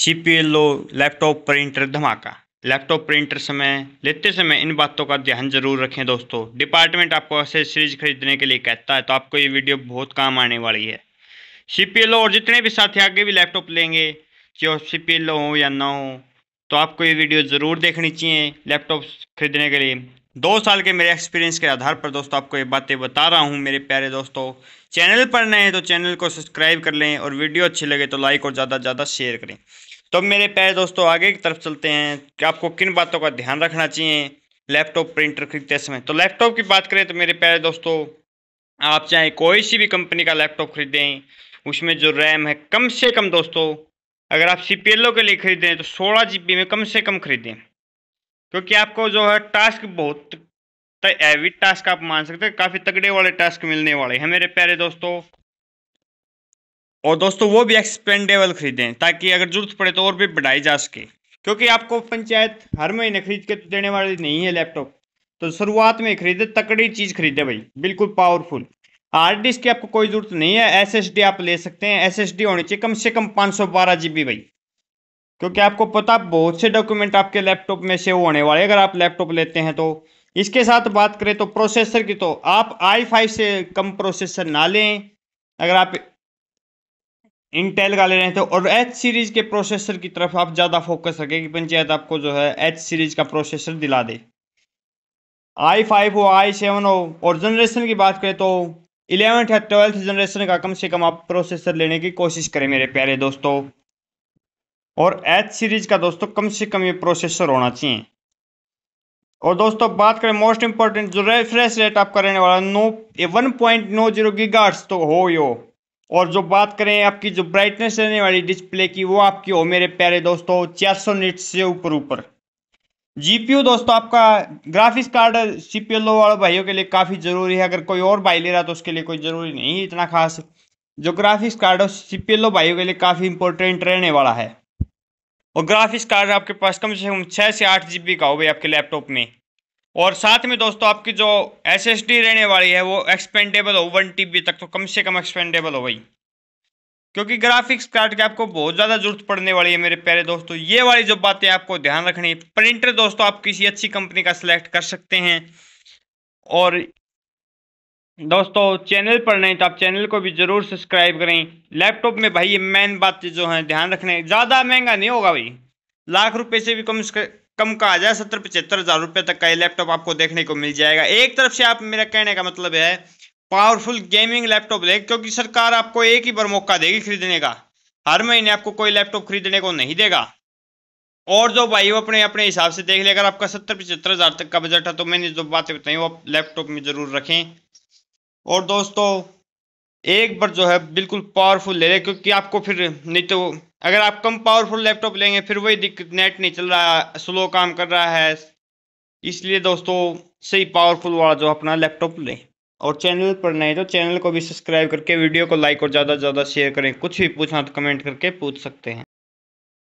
सी P L O laptop printer धमाका laptop printer समय लेते समय इन बातों का ध्यान जरूर रखें दोस्तों डिपार्टमेंट आपको सीरीज खरीदने के लिए कहता है तो आपको ये वीडियो बहुत काम आने वाली है सी पी एल ओ और जितने भी साथी आगे भी लैपटॉप लेंगे चाहे सी पी एल ओ हो या ना हो तो आपको ये वीडियो ज़रूर देखनी चाहिए लैपटॉप खरीदने के लिए दो साल के मेरे एक्सपीरियंस के आधार पर दोस्तों आपको ये बातें बता रहा हूँ मेरे प्यारे दोस्तों चैनल पर नए हैं तो चैनल को सब्सक्राइब कर लें और वीडियो अच्छी लगे तो लाइक और ज़्यादा से ज़्यादा शेयर करें तो मेरे प्यारे दोस्तों आगे की तरफ चलते हैं कि आपको किन बातों का ध्यान रखना चाहिए लैपटॉप प्रिंटर खरीदते समय तो लैपटॉप की बात करें तो मेरे प्यारे दोस्तों आप चाहे कोई सी भी कंपनी का लैपटॉप खरीदें उसमें जो रैम है कम से कम दोस्तों अगर आप सी के लिए खरीदें तो सोलह जी में कम से कम खरीदें क्योंकि आपको जो है टास्क बहुत एवी टास्क आप मान सकते हैं काफ़ी तगड़े वाले टास्क मिलने वाले हैं मेरे प्यारे दोस्तों और दोस्तों वो भी एक्सपेंडेबल खरीदें ताकि अगर जरूरत पड़े तो और भी बढ़ाई जा सके क्योंकि आपको पंचायत हर महीने खरीद के तो देने वाली नहीं है लैपटॉप तो शुरुआत में खरीदे तकड़ी चीज़ खरीदे भाई बिल्कुल पावरफुल हार्ड डिस्क की आपको कोई ज़रूरत नहीं है एसएसडी आप ले सकते हैं एसएसडी होनी चाहिए कम से कम पाँच सौ बारह जीबी भाई क्योंकि आपको पता बहुत से डॉक्यूमेंट आपके लैपटॉप में सेव होने वाले अगर आप लैपटॉप लेते हैं तो इसके साथ बात करें तो प्रोसेसर की तो आप आई फाइव से कम प्रोसेसर ना लें अगर आप इंटेल का ले रहे हैं तो और एच सीरीज के प्रोसेसर की तरफ आप ज़्यादा फोकस रखें कि पंचायत आपको जो है एच सीरीज का प्रोसेसर दिला दे आई फाइव हो आई सेवन हो और जनरेशन की बात करें तो इलेवंथ या ट्वेल्थ जनरेशन का कम से कम आप प्रोसेसर लेने की कोशिश करें मेरे प्यारे दोस्तों और एच सीरीज का दोस्तों कम से कम ये प्रोसेसर होना चाहिए और दोस्तों बात करें मोस्ट इंपॉर्टेंट जो रेफ्रेश रेट आपका रहने वाला no one point no zero guards तो हो यो और जो बात करें आपकी जो ब्राइटनेस रहने वाली डिस्प्ले की वो आपकी हो मेरे प्यारे दोस्तों चार सौ निट्स से ऊपर ऊपर जीपीयू दोस्तों आपका ग्राफिक्स कार्ड सीपीएलओ वाले भाइयों के लिए काफ़ी ज़रूरी है अगर कोई और भाई ले रहा तो उसके लिए कोई ज़रूरी नहीं है इतना खास जो ग्राफिक्स कार्ड और सीपीएलओ भाइयों के लिए काफ़ी इंपॉर्टेंट रहने वाला है और ग्राफिक्स कार्ड आपके पास कम से कम छः से आठ जी का हो भाई आपके लैपटॉप में और साथ में दोस्तों आपकी जो एस रहने वाली है वो एक्सपेंडेबल हो वन टी तक तो कम से कम एक्सपेंडेबल हो भाई क्योंकि ग्राफिक्स कार्ड की आपको बहुत ज़्यादा जरूरत पड़ने वाली है मेरे प्यारे दोस्तों ये वाली जो बातें आपको ध्यान रखनी है प्रिंटर दोस्तों आप किसी अच्छी कंपनी का सिलेक्ट कर सकते हैं और दोस्तों चैनल पर नहीं तो आप चैनल को भी ज़रूर सब्सक्राइब करें लैपटॉप में भाई ये मेन बातें जो हैं ध्यान रखने ज़्यादा महंगा नहीं होगा भाई लाख रुपए से भी कम कम का आ जाए सत्तर पचहत्तर हज़ार रुपये तक का ये लैपटॉप आपको देखने को मिल जाएगा एक तरफ से आप मेरा कहने का मतलब है पावरफुल गेमिंग लैपटॉप ले क्योंकि सरकार आपको एक ही बार मौका देगी खरीदने का हर महीने आपको कोई लैपटॉप खरीदने को नहीं देगा और जो भाई वो अपने अपने हिसाब से देख ले अगर आपका सत्तर पचहत्तर हज़ार तक का बजट है तो मैंने जो बातें बताई वो आप लैपटॉप में ज़रूर रखें और दोस्तों एक बार जो है बिल्कुल पावरफुल ले लें क्योंकि आपको फिर नहीं तो अगर आप कम पावरफुल लैपटॉप लेंगे फिर वही दिक्कत नेट नहीं चल रहा है स्लो काम कर रहा है इसलिए दोस्तों सही पावरफुल वाला जो अपना लैपटॉप लें और चैनल पर नए तो चैनल को भी सब्सक्राइब करके वीडियो को लाइक और ज़्यादा से ज़्यादा शेयर करें कुछ भी पूछना तो कमेंट करके पूछ सकते हैं